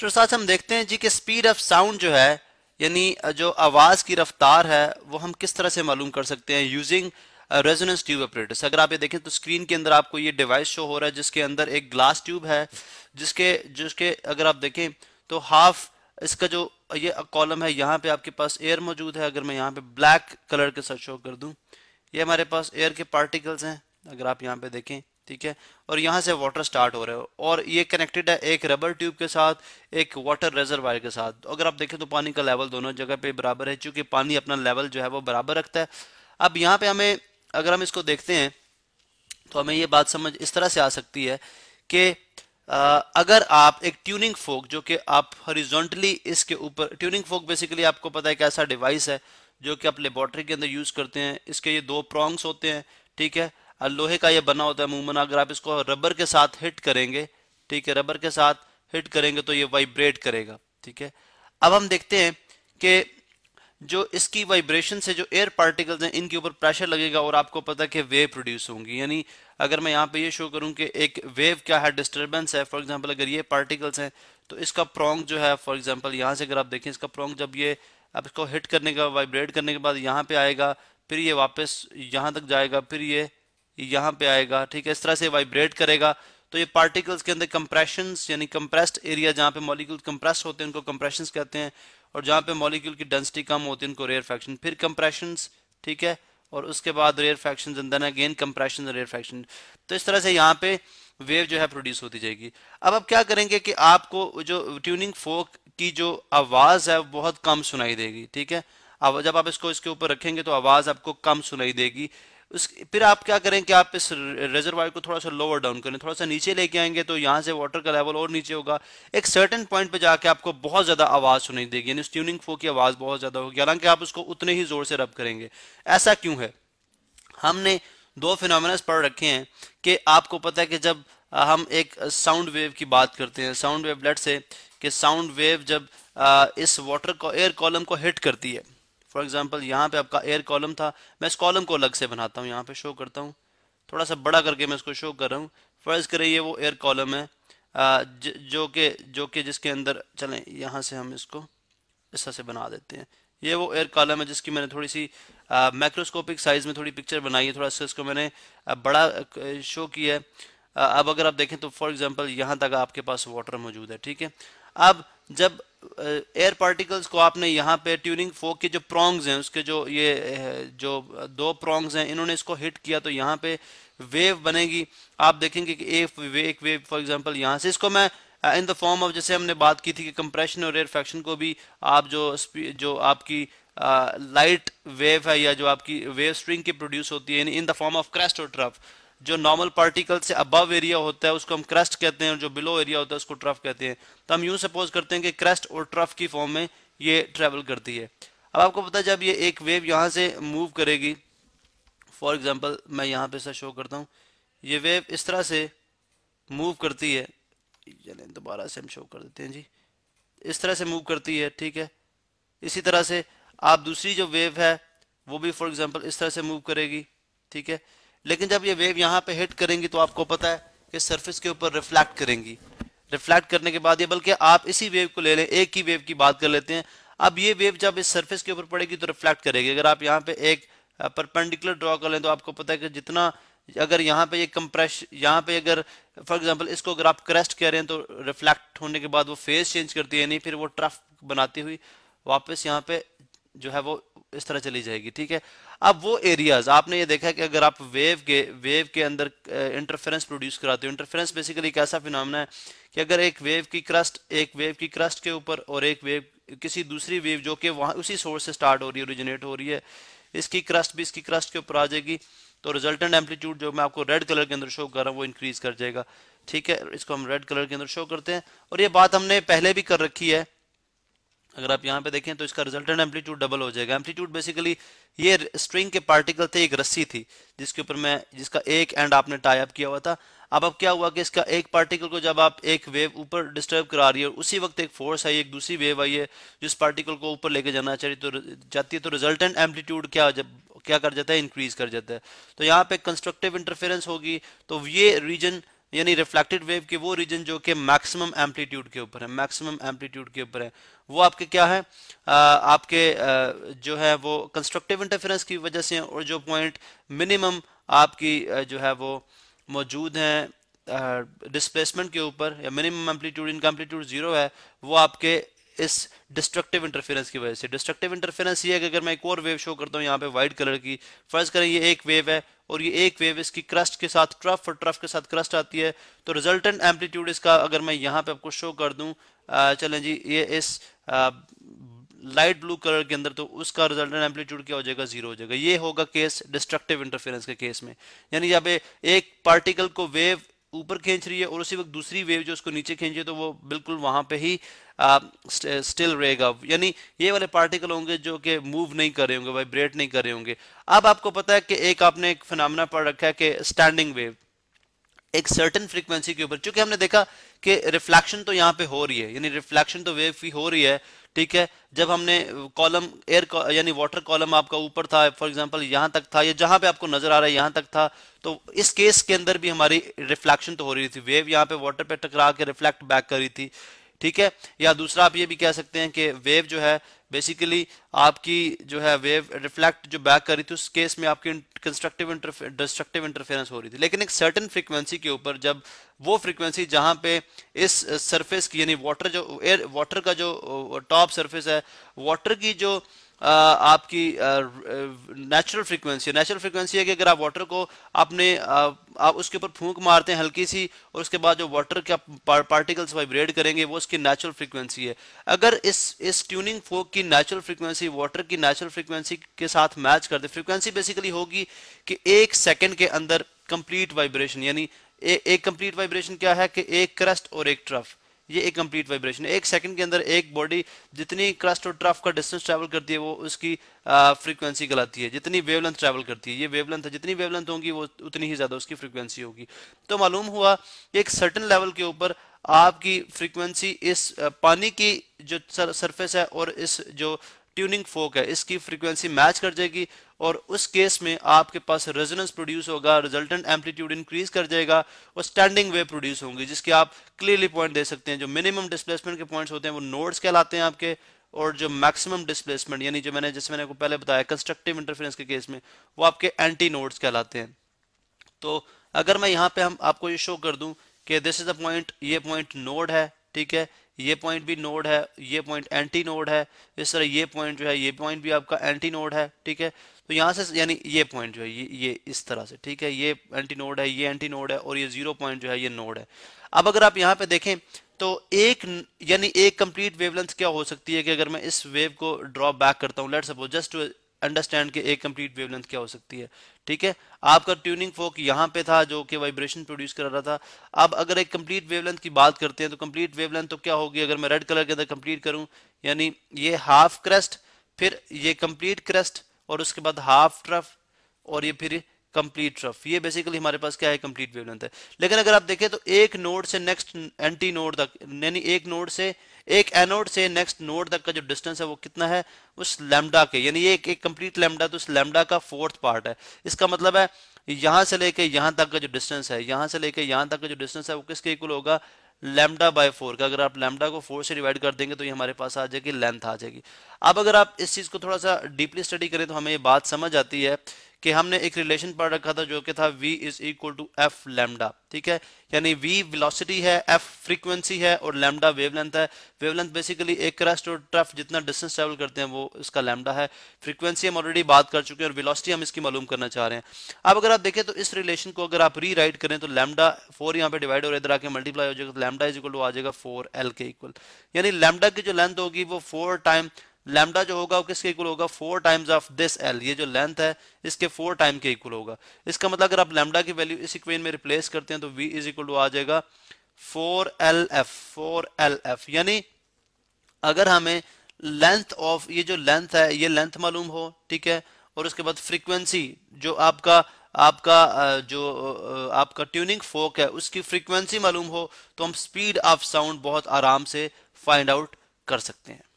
तो साथ हम देखते हैं जी कि स्पीड ऑफ साउंड जो है यानी जो आवाज़ की रफ्तार है वो हम किस तरह से मालूम कर सकते हैं यूजिंग रेजोनेंस ट्यूब ऑपरेटर्स अगर आप ये देखें तो स्क्रीन के अंदर आपको ये डिवाइस शो हो रहा है जिसके अंदर एक ग्लास ट्यूब है जिसके जिसके अगर आप देखें तो हाफ इसका जो ये कॉलम है यहाँ पे आपके पास एयर मौजूद है अगर मैं यहाँ पे ब्लैक कलर के साथ शो कर दूँ ये हमारे पास एयर के पार्टिकल्स हैं अगर आप यहाँ पे देखें ठीक है और यहाँ से वाटर स्टार्ट हो रहे हो और ये कनेक्टेड है एक रबर ट्यूब के साथ एक वाटर रेजरवायर के साथ अगर आप देखें तो पानी का लेवल दोनों जगह पे बराबर है क्योंकि पानी अपना लेवल जो है वो बराबर रखता है अब यहाँ पे हमें अगर हम इसको देखते हैं तो हमें ये बात समझ इस तरह से आ सकती है कि अगर आप एक ट्यूनिंग फोक जो कि आप हरीजोंटली इसके ऊपर ट्यूनिंग फोक बेसिकली आपको पता है एक ऐसा डिवाइस है जो कि आप लेबॉर्ट्री के अंदर यूज़ करते हैं इसके ये दो प्रोंग्स होते हैं ठीक है और लोहे का ये बना होता है अमूमन अगर आप इसको रबर के साथ हिट करेंगे ठीक है रबर के साथ हिट करेंगे तो ये वाइब्रेट करेगा ठीक है अब हम देखते हैं कि जो इसकी वाइब्रेशन से जो एयर पार्टिकल्स हैं इनके ऊपर प्रेशर लगेगा और आपको पता है कि वेव प्रोड्यूस होंगी यानी अगर मैं यहाँ पे ये शो करूँ कि एक वेव क्या है डिस्टर्बेंस है फॉर एग्जांपल अगर ये पार्टिकल्स हैं तो इसका प्रोंग जो है फॉर एग्जांपल यहाँ से अगर आप देखें इसका प्रोंग जब ये आप इसको हिट करने का वाइब्रेट करने के बाद यहाँ पे आएगा फिर ये वापस यहाँ तक जाएगा फिर ये यहाँ पे आएगा ठीक है इस तरह से वाइब्रेट करेगा तो ये पार्टिकल्स के अंदर कंप्रेशन यानी कंप्रेस्ड एरिया जहां पे मॉलिक्यूल कंप्रेस होते हैं उनको कंप्रेशन कहते हैं और जहां पे मॉलिक्यूल की डेंसिटी कम होती है उनको रेयर फैक्शन फिर कंप्रेशन ठीक है और उसके बाद rarefaction again compression rarefaction तो इस तरह से यहाँ पे वेव जो है प्रोड्यूस होती जाएगी अब आप क्या करेंगे कि आपको जो ट्यूनिंग फोक की जो आवाज़ है बहुत कम सुनाई देगी ठीक है अब जब आप इसको इसके ऊपर रखेंगे तो आवाज़ आपको कम सुनाई देगी उस फिर आप क्या करें कि आप इस रिजर्वायर को थोड़ा सा लोअर डाउन करें थोड़ा सा नीचे लेके आएंगे तो यहाँ से वाटर का लेवल और नीचे होगा एक सर्टन पॉइंट पे जाके आपको बहुत ज़्यादा आवाज़ सुनाई देगी यानी ट्यूनिंग फो की आवाज़ बहुत ज़्यादा होगी हालांकि आप उसको उतने ही ज़ोर से रब करेंगे ऐसा क्यों है हमने दो फिनोमिनस पढ़ रखे हैं कि आपको पता है कि जब हम एक साउंड वेव की बात करते हैं साउंड वेव लेट से कि साउंड वेव जब इस वाटर को एयर कॉलम को हिट करती है फॉर एग्जाम्पल यहाँ पे आपका एयर कॉलम था मैं इस कॉलम को अलग से बनाता हूँ यहाँ पे शो करता हूँ थोड़ा सा बड़ा करके मैं इसको शो कर रहा हूँ फर्ज करें ये वो एयर कॉलम है ज, जो कि जो कि जिसके अंदर चलें यहाँ से हम इसको इस तरह से बना देते हैं ये वो एयर कॉलम है जिसकी मैंने थोड़ी सी माइक्रोस्कोपिक साइज़ में थोड़ी पिक्चर बनाई है थोड़ा सा इसको मैंने बड़ा शो किया है अब अगर आप देखें तो फॉर एग्ज़ाम्पल यहाँ तक आपके पास वाटर मौजूद है ठीक है अब जब एयर uh, पार्टिकल्स को आपने यहाँ पे ट्यूनिंग फोक के जो प्रोंग्स हैं उसके जो ये uh, जो दो प्रोंग्स हैं इन्होंने इसको हिट किया तो यहाँ पे वेव बनेगी आप देखेंगे कि एक वे, एक वेव फॉर एग्जांपल यहाँ से इसको मैं इन द फॉर्म ऑफ जैसे हमने बात की थी कि कंप्रेशन और एयर फैक्शन को भी आप जो जो आपकी लाइट uh, वेव है या जो आपकी वेव स्ट्रिंग की प्रोड्यूस होती है in the form of crest और ट्रफ जो नॉर्मल पार्टिकल से अबव एरिया होता है उसको हम क्रस्ट कहते हैं और जो बिलो एरिया होता है उसको ट्रफ कहते हैं तो हम यूं सपोज करते हैं कि क्रस्ट और ट्रफ की फॉर्म में ये ट्रेवल करती है अब आपको पता है जब ये एक वेव यहाँ से मूव करेगी फॉर एग्जाम्पल मैं यहाँ पे से शो करता हूँ ये वेव इस तरह से मूव करती है चले दोबारा से हम शो कर देते हैं जी इस तरह से मूव करती है ठीक है इसी तरह से आप दूसरी जो वेव है वो भी फॉर एग्जाम्पल इस तरह से मूव करेगी ठीक है लेकिन जब ये वेव यहाँ पे हिट करेंगी तो आपको पता है कि सरफेस के ऊपर रिफ्लैक्ट करेंगी रिफ्लैक्ट करने के बाद ये बल्कि आप इसी वेव को ले लें एक ही वेव की बात कर लेते हैं अब ये वेव जब इस सरफेस के ऊपर पड़ेगी तो रिफ्लैक्ट करेगी अगर आप यहाँ पे एक परपेंडिकुलर ड्रॉ कर लें तो आपको पता है कि जितना अगर यहाँ पे ये कंप्रेश यहाँ पे अगर फॉर एग्जांपल इसको अगर आप क्रेस्ट कह रहे हैं तो रिफ्लेक्ट होने के बाद वो फेस चेंज करती है नहीं फिर वो ट्रफ बनाती हुई वापस यहाँ पे जो है वो इस तरह चली जाएगी ठीक है अब वो एरियाज आपने ये देखा कि अगर आप वेव के वेव के अंदर इंटरफेरेंस uh, प्रोड्यूस कराते हो इंटरफेरेंस बेसिकली एक ऐसा फिनमना है कि अगर एक वेव की क्रस्ट एक वेव की क्रस्ट के ऊपर और एक वेव किसी दूसरी वेव जो कि वहाँ उसी सोर्स से स्टार्ट हो रही है ओरिजिनेट हो रही है इसकी क्रस्ट भी इसकी क्रस्ट के ऊपर आ जाएगी तो रिजल्टेंट एम्पलीट्यूड जो मैं आपको रेड कलर के अंदर शो कर रहा हूँ वो इंक्रीज कर जाएगा ठीक है इसको हम रेड कलर के अंदर शो करते हैं और ये बात हमने पहले भी कर रखी है अगर आप यहाँ पे देखें तो इसका रिजल्टेंट एम्पलीट्यूड डबल हो जाएगा एम्पलीट्यूड बेसिकली ये स्ट्रिंग के पार्टिकल थे एक रस्सी थी जिसके ऊपर मैं जिसका एक एंड आपने टाइप किया हुआ था अब अब क्या हुआ कि इसका एक पार्टिकल को जब आप एक वेव ऊपर डिस्टर्ब करा रही है और उसी वक्त एक फोर्स आई एक दूसरी वेव आई है जो इस पार्टिकल को ऊपर लेके जाना चाहिए तो जाती है तो रिजल्टेंट एम्पलीट्यूड क्या जब क्या कर जाता है इंक्रीज कर जाता है तो यहाँ पे कंस्ट्रक्टिव इंटरफेरेंस होगी तो ये रीजन यानी रिफ्लेक्टेड वेव के वो रीजन जो कि मैक्सिमम एम्पलीट्यूड के ऊपर है मैक्सिमम एम्पलीट्यूड के ऊपर है वो आपके क्या है आ, आपके आ, जो है वो कंस्ट्रक्टिव इंटरफेरेंस की वजह से और जो पॉइंट मिनिमम आपकी जो है वो मौजूद हैं डिस्प्लेसमेंट के ऊपर या मिनिमम एम्पलीट्यूड इनका जीरो है वो आपके इस डिस्ट्रक्टिव इंटरफेरेंस की वजह से डिस्ट्रक्टिव इंटरफेरेंस ये है कि अगर मैं एक और वेव शो करता हूँ यहाँ पे व्हाइट कलर की फर्ज करें ये एक वेव है और ये एक वेव इसकी क्रस्ट के साथ ट्रफ और ट्रफ के साथ क्रस्ट आती है तो रिजल्टेंट एम्पलीट्यूड इसका अगर मैं यहाँ पे आपको शो कर दूँ चलें जी ये इस आ, लाइट ब्लू कलर के अंदर तो उसका रिजल्टेंट एम्पलीट्यूड क्या हो जाएगा जीरो हो जाएगा ये होगा केस डिस्ट्रक्टिव इंटरफेरेंस के केस में यानी यहाँ पे एक पार्टिकल को वेव ऊपर खींच रही है और उसी वक्त दूसरी वेव जो उसको नीचे खींच रही है तो वो बिल्कुल वहां पे ही स्टिल रहेगा यानी ये वाले पार्टिकल होंगे जो कि मूव नहीं करे होंगे वाइब्रेट नहीं करे होंगे अब आपको पता है कि एक आपने एक फिनमिना पढ़ रखा है कि स्टैंडिंग वेव एक सर्टन फ्रीक्वेंसी के ऊपर चूंकि हमने देखा कि रिफ्लैक्शन तो यहाँ पे हो रही है यानी रिफ्लैक्शन तो वेव ही हो रही है ठीक है जब हमने कॉलम एयर यानी वाटर कॉलम आपका ऊपर था फॉर एग्जांपल यहाँ तक था या जहां पे आपको नजर आ रहा है यहाँ तक था तो इस केस के अंदर भी हमारी रिफ्लैक्शन तो हो रही थी वेव यहाँ पे वाटर पे टकरा के रिफ्लेक्ट बैक कर रही थी ठीक है या दूसरा आप ये भी कह सकते हैं कि वेव जो है बेसिकली आपकी जो है वेव रिफ्लेक्ट जो बैक कर रही थी उस केस में आपकी कंस्ट्रक्टिव डिस्ट्रक्टिव इंटरफेरेंस हो रही थी लेकिन एक सर्टन फ्रीक्वेंसी के ऊपर जब वो फ्रीक्वेंसी जहां पे इस सरफेस की यानी वाटर जो एयर वाटर का जो टॉप सरफेस है वाटर की जो आपकी नेचुरल फ्रीक्वेंसी है नेचुरल फ्रीक्वेंसी है कि अगर आप वाटर को आपने आप उसके ऊपर फूंक मारते हैं हल्की सी और उसके बाद जो वाटर के पार्टिकल्स वाइब्रेट करेंगे वो उसकी नेचुरल फ्रीक्वेंसी है अगर इस इस ट्यूनिंग फोक की नेचुरल फ्रीक्वेंसी वाटर की नेचुरल फ्रीक्वेंसी के साथ मैच कर दे फ्रीक्वेंसी बेसिकली होगी कि एक सेकेंड के अंदर कंप्लीट वाइब्रेशन यानी एक कंप्लीट वाइब्रेशन क्या है कि एक क्रस्ट और एक ट्रफ ये एक कंप्लीट वाइब्रेशन एक सेकंड के अंदर एक बॉडी जितनी क्रस्ट और ट्रफ का डिस्टेंस ट्रैवल करती है वो उसकी फ्रीक्वेंसी कहलाती है जितनी वेवलेंथ ट्रैवल करती है ये वेवलेंथ है जितनी वेवलेंथ होगी वो उतनी ही ज़्यादा उसकी फ्रीक्वेंसी होगी तो मालूम हुआ एक सर्टन लेवल के ऊपर आपकी फ्रीक्वेंसी इस पानी की जो सरफेस है और इस जो ट्यूनिंग फोक है इसकी फ्रीक्वेंसी मैच कर जाएगी और उस केस में आपके पास रेजोनेंस प्रोड्यूस होगा रिजल्टेंट एम्पलीट्यूड इंक्रीज कर जाएगा और स्टैंडिंग वेव प्रोड्यूस होंगी जिसके आप क्लियरली पॉइंट दे सकते हैं जो मिनिमम डिस्प्लेसमेंट के पॉइंट्स होते हैं वो नोड्स कहलाते हैं आपके और जो मैक्सिमम डिस्प्लेसमेंट यानी जो मैंने जैसे मैंने आपको पहले बताया कंस्ट्रक्टिव इंटरफेरेंस के केस में वो आपके एंटी नोड्स कहलाते हैं तो अगर मैं यहाँ पे हम आपको ये शो कर दूं कि दिस इज अ पॉइंट ये पॉइंट नोड है ठीक है ये पॉइंट भी नोड है ये पॉइंट एंटी नोड है इस तरह ये पॉइंट जो है ये पॉइंट भी आपका एंटी नोड है ठीक है तो यहाँ से यानी ये पॉइंट जो है ये ये इस तरह से ठीक है ये एंटी नोड है ये एंटी नोड है और ये जीरो पॉइंट जो है ये नोड है अब अगर आप यहाँ पे देखें तो एक यानी एक कंप्लीट वेवलेंथ क्या हो सकती है कि अगर मैं इस वेव को ड्रॉ बैक करता हूँ let suppose just to understand कि एक कंप्लीट वेवलेंथ क्या हो सकती है ठीक है आपका ट्यूनिंग फोक यहाँ पे था जो कि वाइब्रेशन प्रोड्यूस कर रहा था अब अगर एक कंप्लीट वेवलेंथ की बात करते हैं तो कंप्लीट वेवलेंथ तो क्या होगी अगर मैं रेड कलर के अंदर कंप्लीट करूँ यानी ये हाफ क्रेस्ट फिर ये कंप्लीट क्रेस्ट और उसके बाद हाफ ट्रफ और ये फिर कंप्लीट ट्रफ ये बेसिकली हमारे पास क्या है कंप्लीट वेवलेंथ है लेकिन अगर आप देखें तो एक नोड से नेक्स्ट एंटी नोड तक यानी एक नोड से एक एनोड से नेक्स्ट नोड तक का जो डिस्टेंस है वो कितना है उस लेमडा के यानी एक, एक कंप्लीट लेमडा तो उस लेमडा का फोर्थ पार्ट है इसका मतलब है यहां से लेके यहां तक का जो डिस्टेंस है यहां से लेके यहां तक का जो डिस्टेंस है वो किसके इक्वल होगा लेमडा बाय फोर का अगर आप लेमडा को फोर से डिवाइड कर देंगे तो ये हमारे पास आ जाएगी लेंथ आ जाएगी अब अगर आप इस चीज़ को थोड़ा सा डीपली स्टडी करें तो हमें ये बात समझ आती है कि हमने एक रिलेशन पढ़ रखा था जो कि था v is equal to F lambda ठीक है यानी v वेलोसिटी है f फ्रीक्वेंसी है और लेमडा वेवलेंथ है वेवलेंथ बेसिकली एक क्रस्ट और ट्रफ जितना डिस्टेंस ट्रेवल करते हैं वो इसका लेमडा है फ्रीक्वेंसी हम ऑलरेडी बात कर चुके हैं और वेलोसिटी हम इसकी मालूम करना चाह रहे हैं अब अगर आप देखें तो इस रिलेशन को अगर आप री राइट करें तो लेमडा फोर यहाँ पे डिवाइड और इधर आके मल्टीप्लाई हो जाएगा तो लेमडा इज इक्वल टू आ जाएगा फोर एल के इक्वल यानी लेमडा की जो लेंथ होगी वो फोर टाइम लैमडा जो होगा वो किसके इक्वल होगा four times of this L ये जो लेंथ है इसके फोर टाइम के इक्वल होगा इसका मतलब अगर आप लैमडा की वैल्यू इस इक्वेन में रिप्लेस करते हैं तो वी इज इक्वल टू आ जाएगा four L F four L F यानी अगर हमें लेंथ ऑफ ये जो लेंथ है ये लेंथ मालूम हो ठीक है और उसके बाद फ्रीक्वेंसी जो आपका आपका जो आपका ट्यूनिंग फोक है उसकी फ्रीक्वेंसी मालूम हो तो हम स्पीड ऑफ साउंड बहुत आराम से फाइंड आउट कर सकते हैं